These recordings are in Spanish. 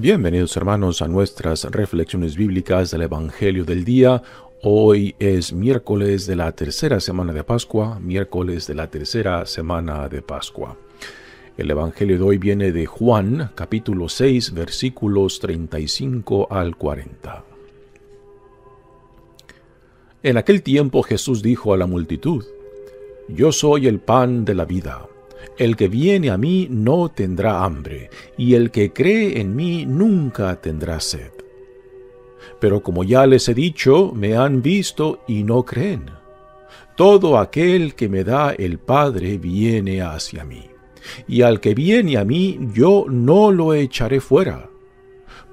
Bienvenidos hermanos a nuestras reflexiones bíblicas del Evangelio del Día. Hoy es miércoles de la tercera semana de Pascua, miércoles de la tercera semana de Pascua. El Evangelio de hoy viene de Juan capítulo 6 versículos 35 al 40. En aquel tiempo Jesús dijo a la multitud, Yo soy el pan de la vida. El que viene a mí no tendrá hambre, y el que cree en mí nunca tendrá sed. Pero como ya les he dicho, me han visto y no creen. Todo aquel que me da el Padre viene hacia mí, y al que viene a mí yo no lo echaré fuera,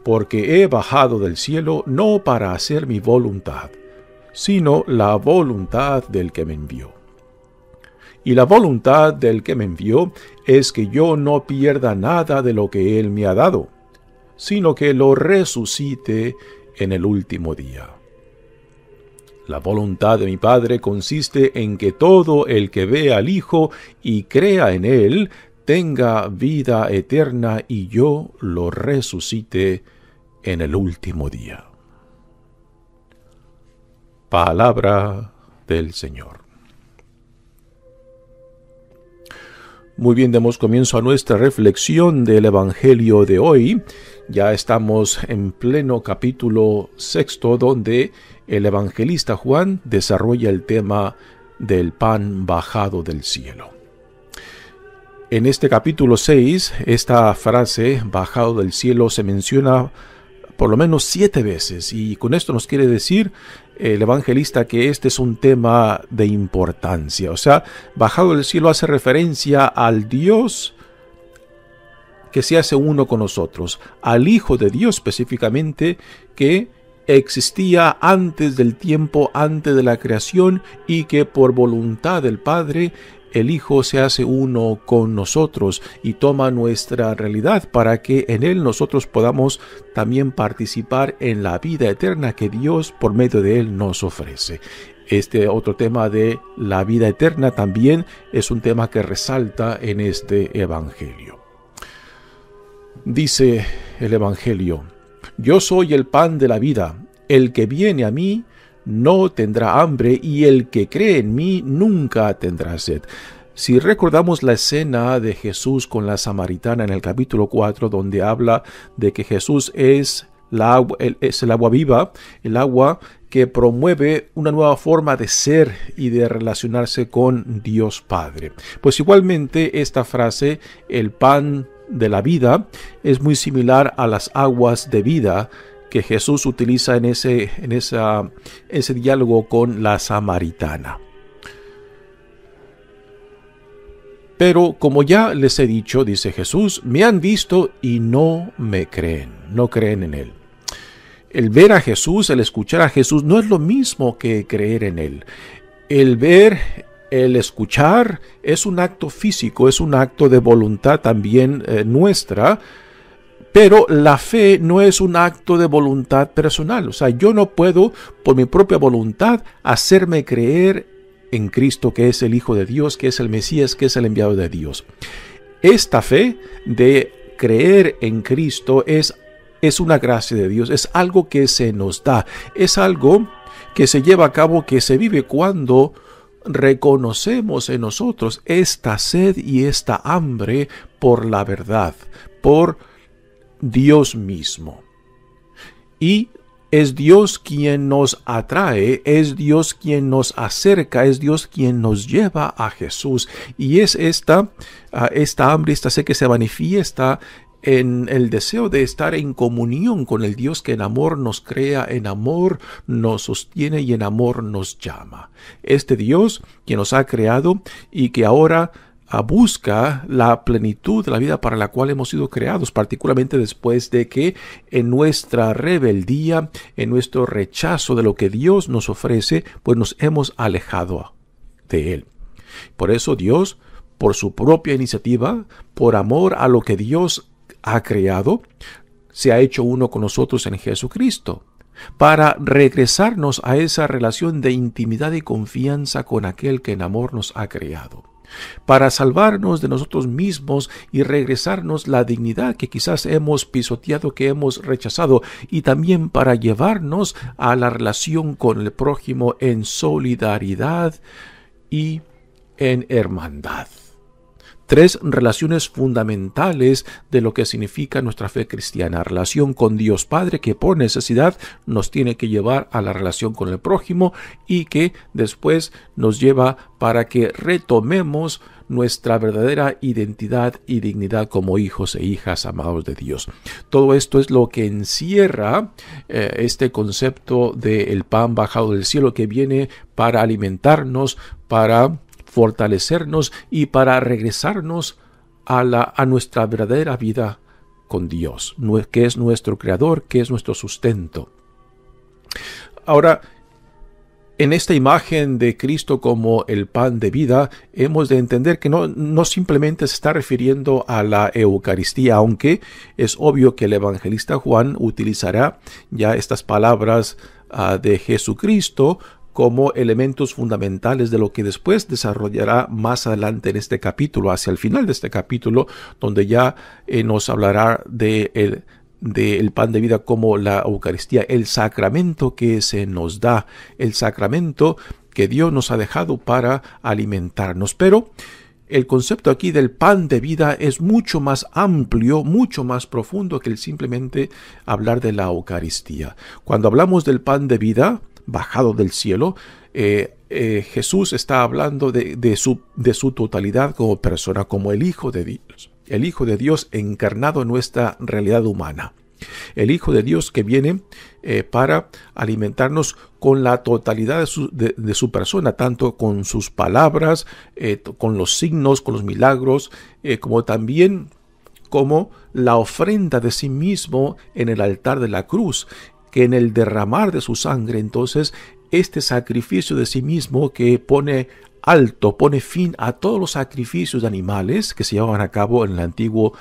porque he bajado del cielo no para hacer mi voluntad, sino la voluntad del que me envió y la voluntad del que me envió es que yo no pierda nada de lo que él me ha dado, sino que lo resucite en el último día. La voluntad de mi Padre consiste en que todo el que vea al Hijo y crea en él tenga vida eterna y yo lo resucite en el último día. Palabra del Señor. Muy bien, damos comienzo a nuestra reflexión del Evangelio de hoy. Ya estamos en pleno capítulo sexto donde el evangelista Juan desarrolla el tema del pan bajado del cielo. En este capítulo 6, esta frase bajado del cielo se menciona por lo menos siete veces y con esto nos quiere decir el evangelista que este es un tema de importancia. O sea, bajado del cielo hace referencia al Dios que se hace uno con nosotros, al Hijo de Dios específicamente, que existía antes del tiempo, antes de la creación, y que por voluntad del Padre el Hijo se hace uno con nosotros y toma nuestra realidad para que en Él nosotros podamos también participar en la vida eterna que Dios por medio de Él nos ofrece. Este otro tema de la vida eterna también es un tema que resalta en este Evangelio. Dice el Evangelio, Yo soy el pan de la vida, el que viene a mí no tendrá hambre y el que cree en mí nunca tendrá sed. Si recordamos la escena de Jesús con la samaritana en el capítulo 4, donde habla de que Jesús es, es el agua viva, el agua que promueve una nueva forma de ser y de relacionarse con Dios Padre. Pues igualmente esta frase, el pan de la vida, es muy similar a las aguas de vida que Jesús utiliza en ese, en esa, ese diálogo con la samaritana. Pero como ya les he dicho, dice Jesús, me han visto y no me creen, no creen en Él. El ver a Jesús, el escuchar a Jesús, no es lo mismo que creer en Él. El ver, el escuchar es un acto físico, es un acto de voluntad también eh, nuestra, pero la fe no es un acto de voluntad personal. O sea, yo no puedo por mi propia voluntad hacerme creer en Cristo que es el Hijo de Dios, que es el Mesías, que es el enviado de Dios. Esta fe de creer en Cristo es, es una gracia de Dios, es algo que se nos da, es algo que se lleva a cabo, que se vive cuando reconocemos en nosotros esta sed y esta hambre por la verdad, por Dios mismo. Y es Dios quien nos atrae, es Dios quien nos acerca, es Dios quien nos lleva a Jesús. Y es esta, ah, esta hambre, esta sed que se manifiesta en el deseo de estar en comunión con el Dios que en amor nos crea, en amor nos sostiene y en amor nos llama. Este Dios que nos ha creado y que ahora busca la plenitud de la vida para la cual hemos sido creados, particularmente después de que en nuestra rebeldía, en nuestro rechazo de lo que Dios nos ofrece, pues nos hemos alejado de Él. Por eso Dios, por su propia iniciativa, por amor a lo que Dios ha creado, se ha hecho uno con nosotros en Jesucristo para regresarnos a esa relación de intimidad y confianza con aquel que en amor nos ha creado para salvarnos de nosotros mismos y regresarnos la dignidad que quizás hemos pisoteado, que hemos rechazado, y también para llevarnos a la relación con el prójimo en solidaridad y en hermandad tres relaciones fundamentales de lo que significa nuestra fe cristiana. Relación con Dios Padre que por necesidad nos tiene que llevar a la relación con el prójimo y que después nos lleva para que retomemos nuestra verdadera identidad y dignidad como hijos e hijas amados de Dios. Todo esto es lo que encierra eh, este concepto del pan bajado del cielo que viene para alimentarnos, para fortalecernos y para regresarnos a, nuestra verdadera vida con Dios, que es nuestro creador, que es nuestro sustento. Ahora, en esta imagen de Cristo como el pan de vida, hemos de entender que no, simplemente se está refiriendo a la Eucaristía, aunque es obvio que el evangelista Juan utilizará ya estas palabras ah, de Jesucristo como elementos fundamentales de lo que después desarrollará más adelante en este capítulo, hacia el final de este capítulo, donde ya eh, nos hablará de el, pan de vida como la Eucaristía, el sacramento que se nos da, el sacramento que Dios nos ha dejado para alimentarnos. Pero el concepto aquí del pan de vida es mucho más amplio, mucho más profundo que el simplemente hablar de la Eucaristía. Cuando hablamos del pan de vida, bajado del cielo, eh, eh, Jesús está hablando de, su, totalidad como persona, como el Hijo de Dios, el Hijo de Dios encarnado en nuestra realidad humana. El Hijo de Dios que viene eh, para alimentarnos con la totalidad de su, persona, tanto con sus palabras, con los signos, con los milagros, como también como la ofrenda de sí mismo en el altar de la cruz que en el derramar de su sangre, entonces, este sacrificio de sí mismo que pone alto, pone fin a todos los sacrificios de animales que se llevaban a cabo en el antiguo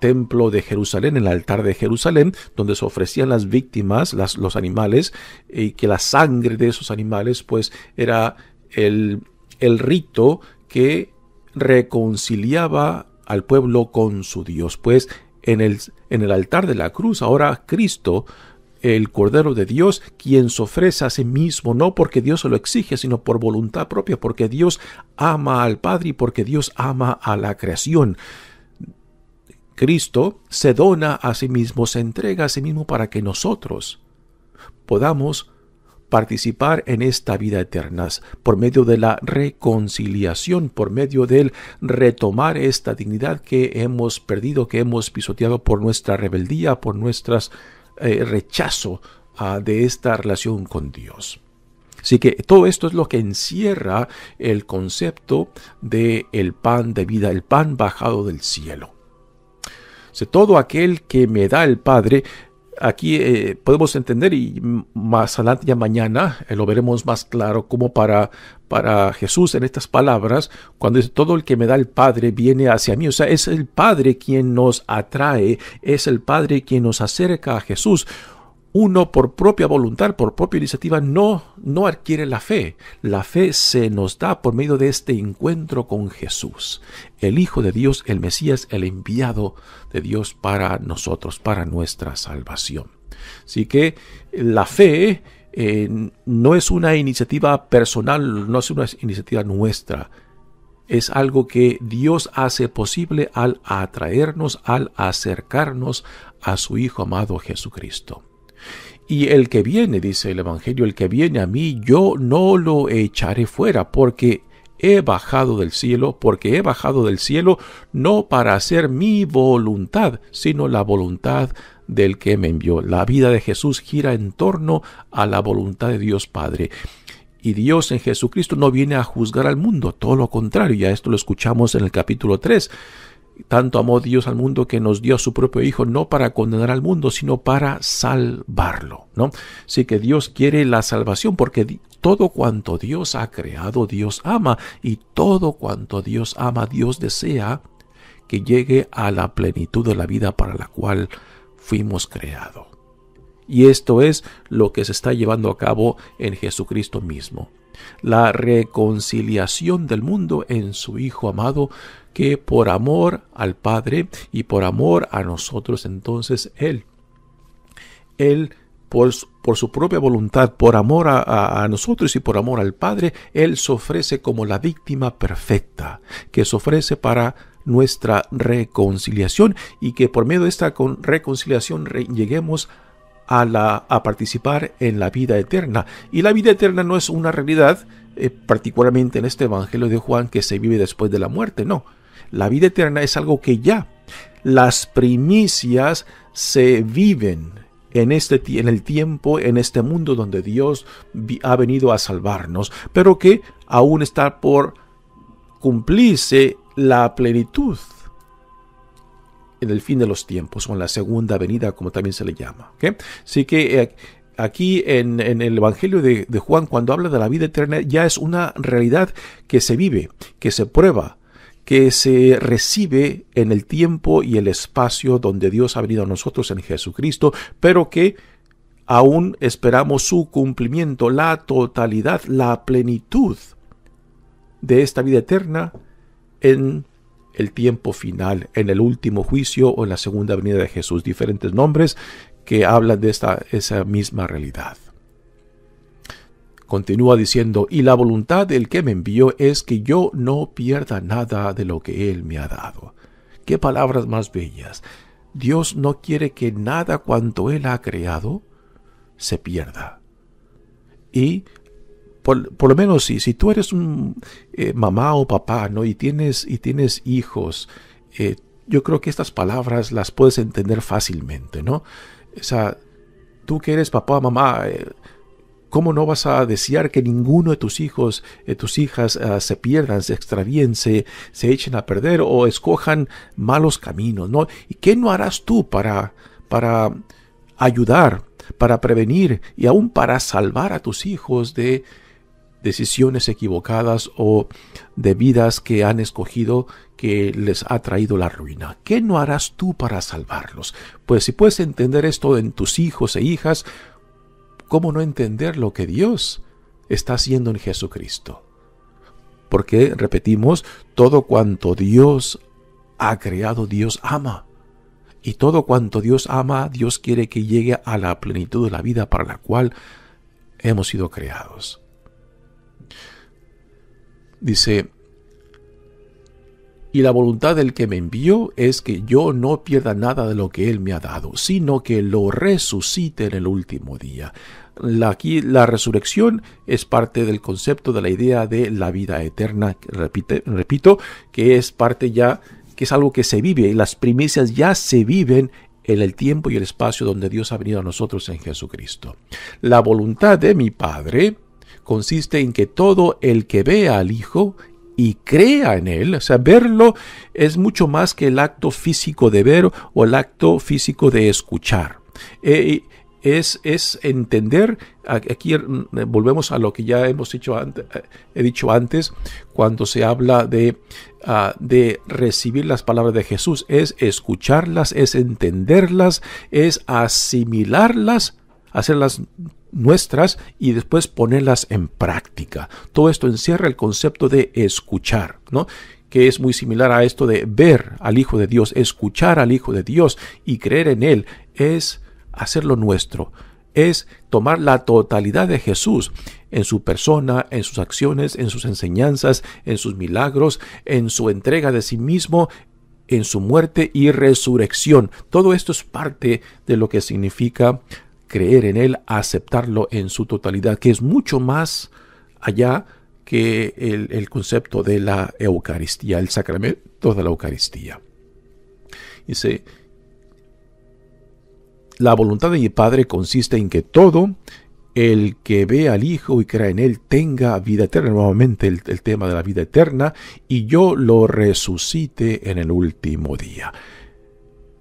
templo de Jerusalén, en el altar de Jerusalén, donde se ofrecían las víctimas, los animales, y que la sangre de esos animales, pues, era el, el rito que reconciliaba al pueblo con su Dios. Pues en el en el altar de la cruz, ahora Cristo, el Cordero de Dios, quien se ofrece a sí mismo, no porque Dios se lo exige, sino por voluntad propia, porque Dios ama al Padre y porque Dios ama a la creación. Cristo se dona a sí mismo, se entrega a sí mismo para que nosotros podamos participar en esta vida eterna por medio de la reconciliación, por medio del retomar esta dignidad que hemos perdido, que hemos pisoteado por nuestra rebeldía, por nuestras eh, rechazo ah, de esta relación con Dios. Así que todo esto es lo que encierra el concepto de el pan de vida, el pan bajado del cielo. todo aquel que me da el Padre aquí eh, podemos entender y más adelante ya mañana eh, lo veremos más claro como para, para Jesús en estas palabras, cuando dice todo el que me da el Padre viene hacia mí, o sea, es el Padre quien nos atrae, es el Padre quien nos acerca a Jesús uno por propia voluntad, por propia iniciativa, no, no adquiere la fe. La fe se nos da por medio de este encuentro con Jesús, el Hijo de Dios, el Mesías, el enviado de Dios para nosotros, para nuestra salvación. Así que la fe eh, no es una iniciativa personal, no es una iniciativa nuestra. Es algo que Dios hace posible al atraernos, al acercarnos a su Hijo amado Jesucristo. Y el que viene, dice el Evangelio, el que viene a mí, yo no lo echaré fuera, porque he bajado del cielo, porque he bajado del cielo no para hacer mi voluntad, sino la voluntad del que me envió. La vida de Jesús gira en torno a la voluntad de Dios Padre. Y Dios en Jesucristo no viene a juzgar al mundo, todo lo contrario, ya esto lo escuchamos en el capítulo 3. Tanto amó Dios al mundo que nos dio a su propio Hijo, no para condenar al mundo, sino para salvarlo. ¿no? Así que Dios quiere la salvación porque todo cuanto Dios ha creado, Dios ama, y todo cuanto Dios ama, Dios desea que llegue a la plenitud de la vida para la cual fuimos creados. Y esto es lo que se está llevando a cabo en Jesucristo mismo. La reconciliación del mundo en su Hijo amado que por amor al Padre y por amor a nosotros, entonces Él, Él por, su propia voluntad, por amor a, nosotros y por amor al Padre, Él se ofrece como la víctima perfecta, que se ofrece para nuestra reconciliación y que por medio de esta reconciliación lleguemos a, la, a participar en la vida eterna. Y la vida eterna no es una realidad, eh, particularmente en este Evangelio de Juan, que se vive después de la muerte, no la vida eterna es algo que ya, las primicias se viven en, este, en el tiempo, en este mundo donde Dios ha venido a salvarnos, pero que aún está por cumplirse la plenitud en el fin de los tiempos, o en la segunda venida, como también se le llama. Así que eh, aquí en, el Evangelio de Juan, cuando habla de la vida eterna, ya es una realidad que se vive, que se prueba, que se recibe en el tiempo y el espacio donde Dios ha venido a nosotros en Jesucristo, pero que aún esperamos su cumplimiento, la totalidad, la plenitud de esta vida eterna en el tiempo final, en el último juicio o en la segunda venida de Jesús. Diferentes nombres que hablan de esta, esa misma realidad. Continúa diciendo, y la voluntad del que me envió es que yo no pierda nada de lo que él me ha dado. Qué palabras más bellas. Dios no quiere que nada cuanto él ha creado se pierda. Y por, lo menos si, si tú eres un eh, mamá o papá, ¿no? Y tienes, y tienes hijos, eh, yo creo que estas palabras las puedes entender fácilmente, ¿no? O sea, tú que eres papá o mamá, eh, ¿Cómo no vas a desear que ninguno de tus hijos, de tus hijas, ah, se pierdan, se extravíen, se, echen a perder o escojan malos caminos? ¿no? ¿Y qué no harás tú para, para ayudar, para prevenir y aún para salvar a tus hijos de decisiones equivocadas o de vidas que han escogido que les ha traído la ruina. ¿Qué no harás tú para salvarlos? Pues si puedes entender esto en tus hijos e hijas, ¿Cómo no entender lo que Dios está haciendo en Jesucristo? Porque, repetimos, todo cuanto Dios ha creado, Dios ama. Y todo cuanto Dios ama, Dios quiere que llegue a la plenitud de la vida para la cual hemos sido creados. Dice y la voluntad del que me envió es que yo no pierda nada de lo que él me ha dado, sino que lo resucite en el último día. La, aquí la resurrección es parte del concepto de la idea de la vida eterna, repito, que es parte ya, que es algo que se vive y las primicias ya se viven en el tiempo y el espacio donde Dios ha venido a nosotros en Jesucristo. La voluntad de mi Padre consiste en que todo el que vea al Hijo y crea en él, o sea, verlo es mucho más que el acto físico de ver o el acto físico de escuchar. Eh, es, es, entender, aquí er, mm, volvemos a lo que ya hemos dicho, antes, he dicho antes, cuando se habla de, ah, de recibir las palabras de Jesús, es escucharlas, es entenderlas, es asimilarlas, hacerlas nuestras y después ponerlas en práctica. Todo esto encierra el concepto de escuchar, ¿no? que es muy similar a esto de ver al Hijo de Dios, escuchar al Hijo de Dios y creer en Él, es hacerlo nuestro, es tomar la totalidad de Jesús en su persona, en sus acciones, en sus enseñanzas, en sus milagros, en su entrega de sí mismo, en su muerte y resurrección. Todo esto es parte de lo que significa creer en Él, aceptarlo en su totalidad, que es mucho más allá que el, concepto de la Eucaristía, el sacramento de la Eucaristía. Dice, la voluntad de mi Padre consiste en que todo el que ve al Hijo y crea en Él tenga vida eterna. Nuevamente el tema de la vida eterna y yo lo resucite en el último día.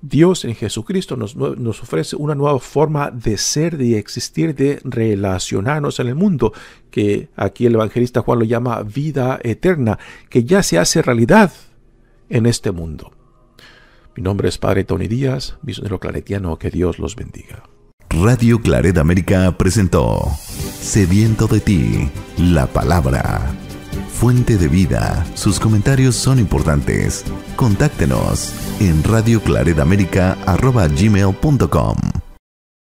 Dios en Jesucristo nos, ofrece una nueva forma de ser, de existir, de relacionarnos en el mundo, que aquí el evangelista Juan lo llama vida eterna, que ya se hace realidad en este mundo. Mi nombre es Padre Tony Díaz, misionero claretiano, que Dios los bendiga. Radio Claret América presentó Sediento de ti, la palabra fuente de vida. Sus comentarios son importantes. Contáctenos en radioclaredamérica.com.